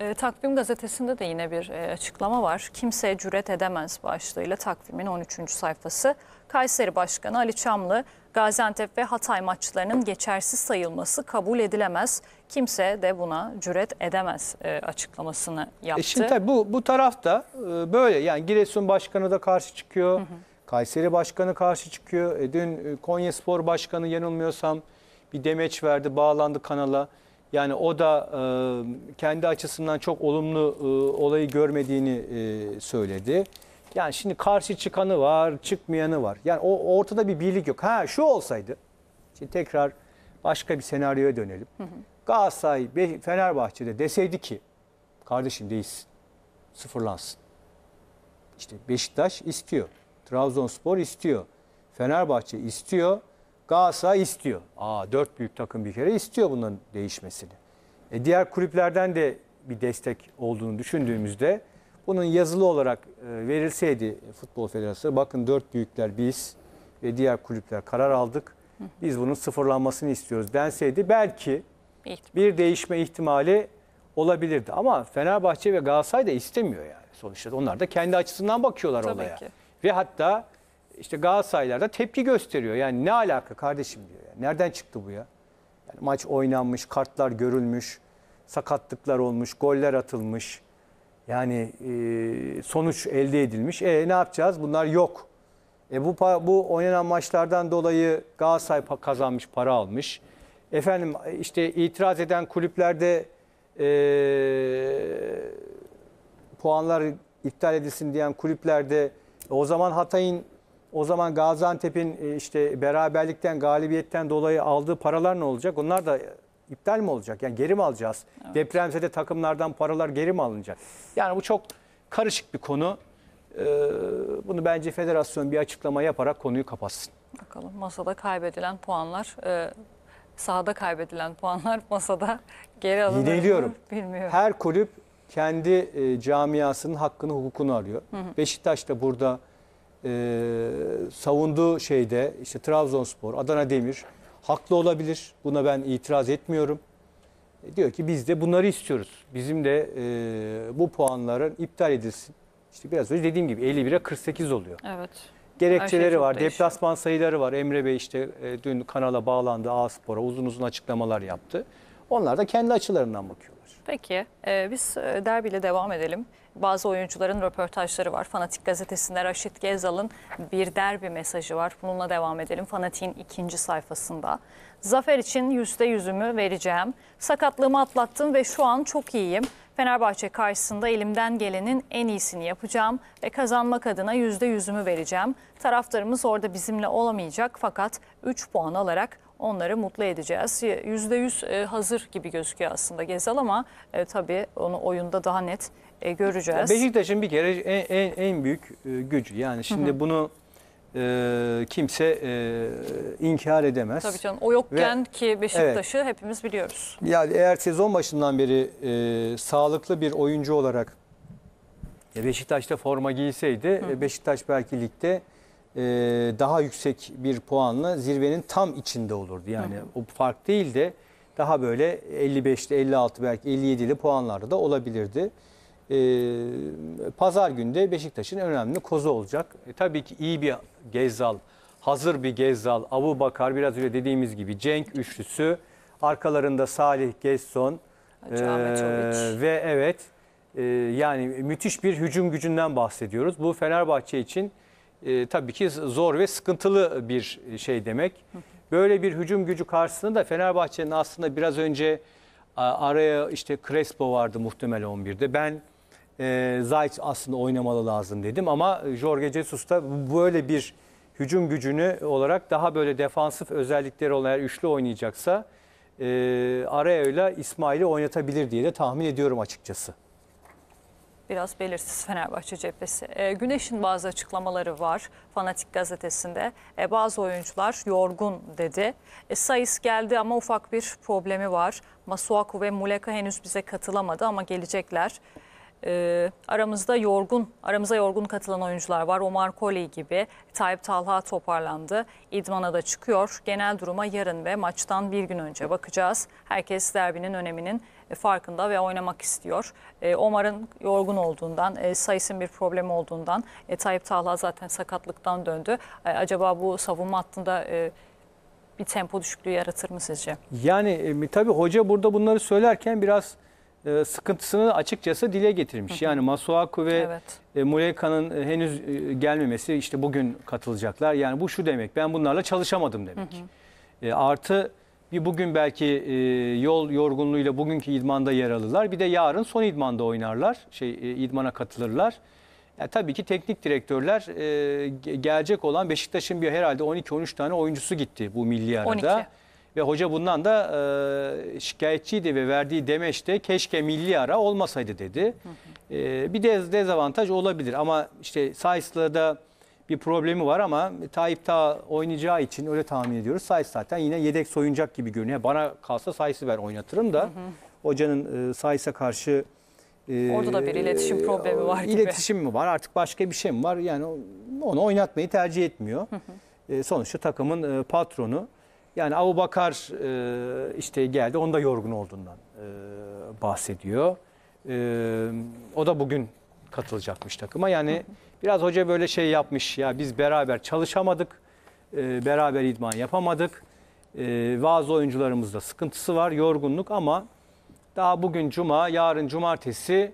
E, Takvim gazetesinde de yine bir e, açıklama var. Kimse cüret edemez başlığıyla takvimin 13. sayfası. Kayseri Başkanı Ali Çamlı, Gaziantep ve Hatay maçlarının geçersiz sayılması kabul edilemez. Kimse de buna cüret edemez e, açıklamasını yaptı. E şimdi tabii bu, bu taraf da e, böyle yani Giresun Başkanı da karşı çıkıyor. Hı hı. Kayseri Başkanı karşı çıkıyor. E, dün e, Konya Spor Başkanı yanılmıyorsam bir demeç verdi bağlandı kanala. Yani o da e, kendi açısından çok olumlu e, olayı görmediğini e, söyledi. Yani şimdi karşı çıkanı var, çıkmayanı var. Yani o ortada bir birlik yok. Ha şu olsaydı, şimdi tekrar başka bir senaryoya dönelim. Hı Galatasaray, Fenerbahçe'de deseydi ki, kardeşim değilsin, sıfırlansın. İşte Beşiktaş istiyor, Trabzonspor istiyor, Fenerbahçe istiyor. Galatasaray istiyor. Aa dört büyük takım bir kere istiyor bunun değişmesini. E, diğer kulüplerden de bir destek olduğunu düşündüğümüzde bunun yazılı olarak e, verilseydi Futbol Federasyonu bakın dört büyükler biz ve diğer kulüpler karar aldık. Biz bunun sıfırlanmasını istiyoruz denseydi belki bir değişme ihtimali olabilirdi. Ama Fenerbahçe ve Galatasaray da istemiyor yani sonuçta. Onlar da kendi açısından bakıyorlar Tabii olaya. Ki. Ve hatta işte Galatasaraylılar da tepki gösteriyor. Yani ne alaka kardeşim diyor. Yani nereden çıktı bu ya? Yani maç oynanmış, kartlar görülmüş, sakatlıklar olmuş, goller atılmış. Yani e, sonuç elde edilmiş. E ne yapacağız? Bunlar yok. E bu bu oynanan maçlardan dolayı Galatasaray kazanmış, para almış. Efendim işte itiraz eden kulüplerde e, puanlar iptal edilsin diyen kulüplerde o zaman Hatay'ın o zaman Gaziantep'in e, işte beraberlikten, galibiyetten dolayı aldığı paralar ne olacak? Onlar da iptal mi olacak? Yani geri mi alacağız? Evet. Depremzede takımlardan paralar geri mi alınacak? Yani bu çok karışık bir konu. Ee, bunu bence federasyon bir açıklama yaparak konuyu kapatsın. Bakalım masada kaybedilen puanlar, e, sahada kaybedilen puanlar masada geri alınır Yineliyorum. bilmiyorum. Her kulüp kendi e, camiasının hakkını, hukukunu arıyor. Hı hı. Beşiktaş da burada e, savunduğu şeyde işte Trabzonspor, Adana Demir haklı olabilir. Buna ben itiraz etmiyorum. E, diyor ki biz de bunları istiyoruz. Bizim de e, bu puanların iptal edilsin. İşte biraz önce dediğim gibi 51'e 48 oluyor. Evet. Gerekçeleri şey var, değişiyor. deplasman sayıları var. Emre Bey işte e, dün kanala bağlandı, A Spor'a uzun uzun açıklamalar yaptı. Onlar da kendi açılarından bakıyor. Peki e, biz e, derbiyle devam edelim. Bazı oyuncuların röportajları var. Fanatik gazetesinde Raşit Gezal'ın bir derbi mesajı var. Bununla devam edelim. Fanatik'in ikinci sayfasında. Zafer için yüzde yüzümü vereceğim. Sakatlığımı atlattım ve şu an çok iyiyim. Fenerbahçe karşısında elimden gelenin en iyisini yapacağım ve kazanmak adına yüzde yüzümü vereceğim. Taraftarımız orada bizimle olamayacak fakat 3 puan alarak onları mutlu edeceğiz. %100 e, hazır gibi gözüküyor aslında Gezal ama e, tabii onu oyunda daha net e, göreceğiz. Beşiktaş'ın bir kere en, en, en büyük gücü. Yani şimdi hı hı. bunu e, kimse e, inkar edemez. Tabii canım o yokken Ve, ki Beşiktaş'ı evet, hepimiz biliyoruz. Yani eğer sezon başından beri e, sağlıklı bir oyuncu olarak Beşiktaş'ta forma giyseydi Hı. Beşiktaş belki ligde e, daha yüksek bir puanla zirvenin tam içinde olurdu. Yani hı o fark değil de daha böyle 55'te 56 belki 57'li puanlarda da olabilirdi. E, Pazar günde Beşiktaş'ın önemli kozu olacak. E, tabii ki iyi bir Gezzal, hazır bir Gezzal, Abu Bakar biraz öyle dediğimiz gibi Cenk üçlüsü. Arkalarında Salih Gesson e, ve evet e, yani müthiş bir hücum gücünden bahsediyoruz. Bu Fenerbahçe için e, tabii ki zor ve sıkıntılı bir şey demek. Böyle bir hücum gücü karşısında da Fenerbahçe'nin aslında biraz önce araya işte Crespo vardı muhtemel 11'de. Ben e, Zayt aslında oynamalı lazım dedim ama Jorge Jesus da böyle bir hücum gücünü olarak daha böyle defansif özellikleri olan eğer üçlü oynayacaksa e, öyle İsmail'i oynatabilir diye de tahmin ediyorum açıkçası biraz belirsiz Fenerbahçe cephesi. E, Güneş'in bazı açıklamaları var Fanatik gazetesinde. E, bazı oyuncular yorgun dedi. E, Sayıs geldi ama ufak bir problemi var. Masuaku ve Muleka henüz bize katılamadı ama gelecekler. E, aramızda yorgun, aramıza yorgun katılan oyuncular var. Omar Koley gibi Tayyip Talha toparlandı. İdmana da çıkıyor. Genel duruma yarın ve maçtan bir gün önce bakacağız. Herkes derbinin öneminin e, farkında ve oynamak istiyor. E, Omar'ın yorgun olduğundan, e, Sayıs'ın bir problemi olduğundan, e, Tayyip Talha zaten sakatlıktan döndü. E, acaba bu savunma hattında... E, bir tempo düşüklüğü yaratır mı sizce? Yani e, tabii hoca burada bunları söylerken biraz e, sıkıntısını açıkçası dile getirmiş. Hı hı. Yani Masuaku ve evet. E, Muleka'nın e, henüz gelmemesi işte bugün katılacaklar. Yani bu şu demek ben bunlarla çalışamadım demek. Hı hı. artı bir bugün belki e, yol yorgunluğuyla bugünkü idmanda yer alırlar. Bir de yarın son idmanda oynarlar. Şey idmana katılırlar. Yani tabii ki teknik direktörler gelecek olan Beşiktaş'ın bir herhalde 12-13 tane oyuncusu gitti bu milli arada. 12. Ve hoca bundan da e, şikayetçiydi ve verdiği demeçte keşke milli ara olmasaydı dedi. Hı hı. E, bir de dezavantaj olabilir ama işte Sais'la bir problemi var ama Tayyip Ta oynayacağı için öyle tahmin ediyoruz. Sayıs zaten yine yedek soyuncak gibi görünüyor. Bana kalsa Sayıs'ı ver oynatırım da hı hı. hocanın e, Sayıs'a karşı... E, Orada da bir iletişim e, problemi var gibi. İletişim mi var artık başka bir şey mi var? Yani onu oynatmayı tercih etmiyor. Hı hı. E, sonuçta takımın e, patronu. Yani Abu Bakar e, işte geldi, onda yorgun olduğundan e, bahsediyor. E, o da bugün katılacakmış takıma. Yani biraz hoca böyle şey yapmış, ya biz beraber çalışamadık, e, beraber idman yapamadık. E, bazı oyuncularımızda sıkıntısı var, yorgunluk ama daha bugün cuma, yarın cumartesi,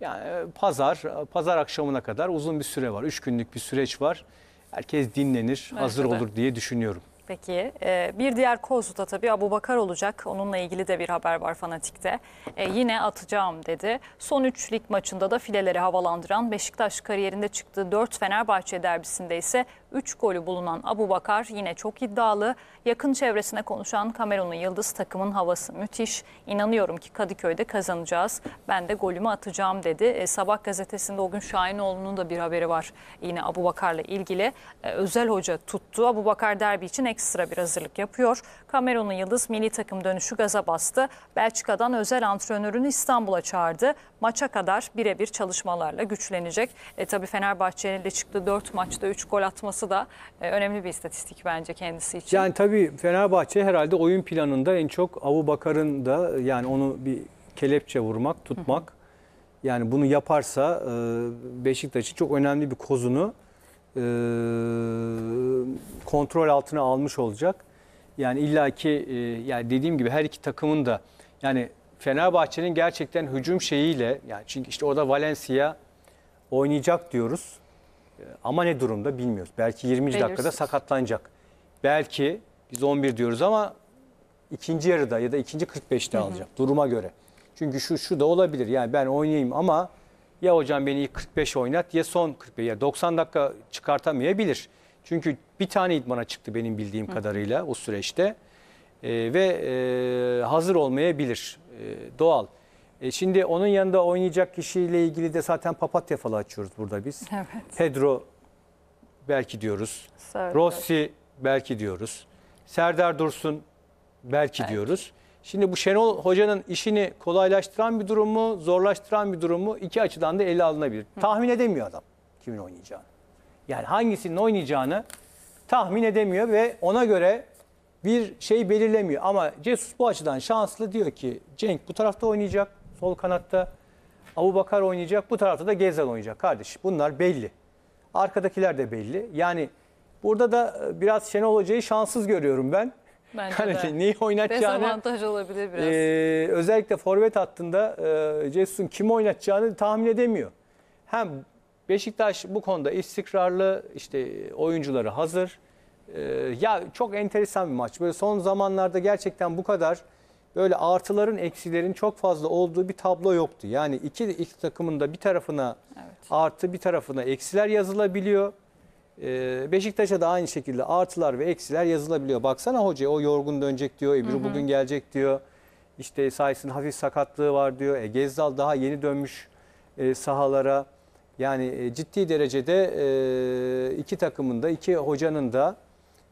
yani pazar, pazar akşamına kadar uzun bir süre var. Üç günlük bir süreç var. Herkes dinlenir, Merhaba. hazır olur diye düşünüyorum. Peki e, bir diğer kozu da tabii Abu Bakar olacak. Onunla ilgili de bir haber var Fanatik'te. E, yine atacağım dedi. Son 3 lig maçında da fileleri havalandıran Beşiktaş kariyerinde çıktığı 4 Fenerbahçe derbisinde ise 3 golü bulunan Abu Bakar yine çok iddialı. Yakın çevresine konuşan Kamerun'un yıldız takımın havası müthiş. İnanıyorum ki Kadıköy'de kazanacağız. Ben de golümü atacağım dedi. E, Sabah gazetesinde o gün Şahinoğlu'nun da bir haberi var yine Abu Bakar'la ilgili. özel hoca tuttu. Abu Bakar derbi için ekstra bir hazırlık yapıyor. Kamerun'un yıldız milli takım dönüşü gaza bastı. Belçika'dan özel antrenörünü İstanbul'a çağırdı. Maça kadar birebir çalışmalarla güçlenecek. E, tabii Fenerbahçe'nin de çıktı 4 maçta 3 gol atması da e, önemli bir istatistik bence kendisi için. Yani tabii Fenerbahçe herhalde oyun planında en çok Avu Bakar'ın da yani onu bir kelepçe vurmak, tutmak. hı. Yani bunu yaparsa e, Beşiktaş'ın çok önemli bir kozunu e, kontrol altına almış olacak. Yani illaki e, yani dediğim gibi her iki takımın da yani Fenerbahçe'nin gerçekten hücum şeyiyle yani çünkü işte orada Valencia oynayacak diyoruz. E, ama ne durumda bilmiyoruz. Belki 20. Belirsiz. dakikada sakatlanacak. Belki biz 11 diyoruz ama ikinci yarıda ya da ikinci 45'te hı alacak duruma göre. Çünkü şu şu da olabilir. Yani ben oynayayım ama ya hocam beni 45 oynat ya son 45 ya 90 dakika çıkartamayabilir. Çünkü bir tane idmana çıktı benim bildiğim Hı. kadarıyla o süreçte e, ve e, hazır olmayabilir e, doğal. E, şimdi onun yanında oynayacak kişiyle ilgili de zaten papatya falı açıyoruz burada biz. Evet. Pedro belki diyoruz. Serdar. Rossi belki diyoruz. Serdar Dursun belki, belki. diyoruz. Şimdi bu Şenol Hoca'nın işini kolaylaştıran bir durum mu, zorlaştıran bir durum mu? İki açıdan da ele alınabilir. Hı. Tahmin edemiyor adam kimin oynayacağını. Yani hangisinin oynayacağını tahmin edemiyor ve ona göre bir şey belirlemiyor. Ama Cesus bu açıdan şanslı diyor ki Cenk bu tarafta oynayacak, sol kanatta. Abu Bakar oynayacak, bu tarafta da Gezel oynayacak kardeş. Bunlar belli. Arkadakiler de belli. Yani burada da e, biraz Şenol Hoca'yı şanssız görüyorum ben. Bence yani de. neyi oynatacağını dezavantaj olabilir biraz. E, özellikle forvet hattında e, Jesus'un kim oynatacağını tahmin edemiyor. Hem Beşiktaş bu konuda istikrarlı işte oyuncuları hazır. E, ya çok enteresan bir maç. Böyle son zamanlarda gerçekten bu kadar böyle artıların eksilerin çok fazla olduğu bir tablo yoktu. Yani iki, iki takımın da bir tarafına evet. artı bir tarafına eksiler yazılabiliyor. Ee, Beşiktaş'a da aynı şekilde artılar ve eksiler yazılabiliyor. Baksana hoca o yorgun dönecek diyor, Ebru bugün gelecek diyor. İşte Says'ın hafif sakatlığı var diyor. E, Gezdal daha yeni dönmüş e, sahalara. Yani e, ciddi derecede e, iki takımın da, iki hocanın da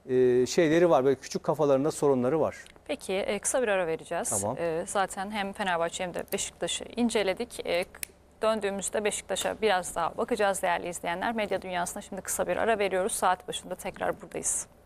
e, şeyleri var. Böyle küçük kafalarında sorunları var. Peki e, kısa bir ara vereceğiz. Tamam. E, zaten hem Fenerbahçe hem de Beşiktaş'ı inceledik. E, Döndüğümüzde Beşiktaş'a biraz daha bakacağız değerli izleyenler. Medya dünyasına şimdi kısa bir ara veriyoruz. Saat başında tekrar buradayız.